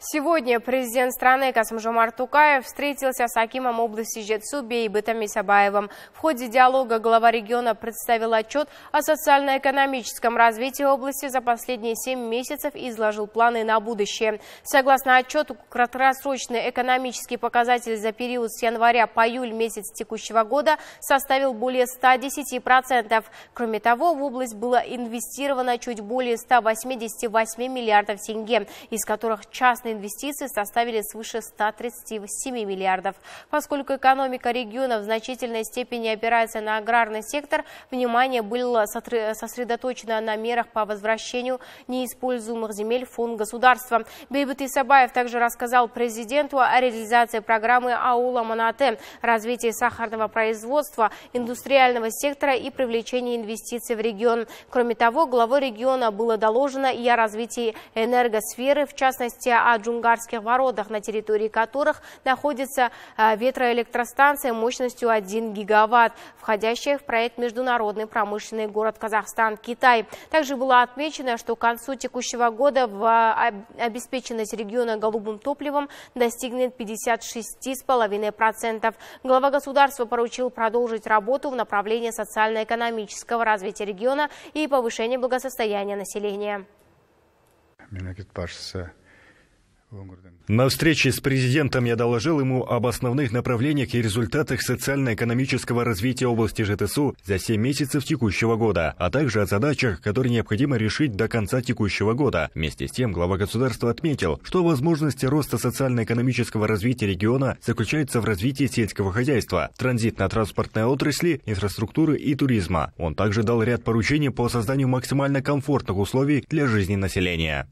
Сегодня президент страны Касымжомар Тукаев встретился с Акимом области Жетсубе и Бытами Сабаевым. В ходе диалога глава региона представил отчет о социально-экономическом развитии области за последние семь месяцев и изложил планы на будущее. Согласно отчету, краткосрочный экономический показатель за период с января по июль месяц текущего года составил более 110%. Кроме того, в область было инвестировано чуть более 188 миллиардов тенге, из которых частные Внештатные инвестиции составили свыше 137 миллиардов. Поскольку экономика региона в значительной степени опирается на аграрный сектор, внимание было сосредоточено на мерах по возвращению неиспользуемых земель в фонд государства. Бейбут Исабаев также рассказал президенту о реализации программы «Аула Монате», развитии сахарного производства, индустриального сектора и привлечении инвестиций в регион. Кроме того, главой региона было доложено и о развитии энергосферы, в частности, о Джунгарских воротах, на территории которых находится а, ветроэлектростанция мощностью 1 гигаватт, входящая в проект «Международный промышленный город Казахстан Китай». Также было отмечено, что к концу текущего года в а, обеспеченность региона голубым топливом достигнет 56,5%. Глава государства поручил продолжить работу в направлении социально-экономического развития региона и повышения благосостояния населения. мемлекет басшысы на встрече с президентом я доложил ему об основных направлениях и результатах социально-экономического развития области ЖТСУ за 7 месяцев текущего года, а также о задачах, которые необходимо решить до конца текущего года. Вместе с тем глава государства отметил, что возможности роста социально-экономического развития региона заключаются в развитии сельского хозяйства, транзитно-транспортной отрасли, инфраструктуры и туризма. Он также дал ряд поручений по созданию максимально комфортных условий для жизни населения.